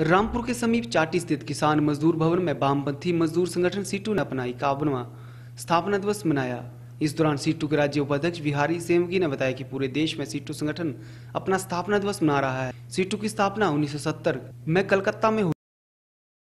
रामपुर के समीप चाटी स्थित किसान मजदूर भवन में वामपंथी मजदूर संगठन सीटू ने अपना इक्यावनवा स्थापना दिवस मनाया इस दौरान सीटू के राज्य उपाध्यक्ष बिहारी सेमगी ने बताया कि पूरे देश में सीटू संगठन अपना स्थापना दिवस मना रहा है सीटू की स्थापना 1970 में कलकत्ता में हुई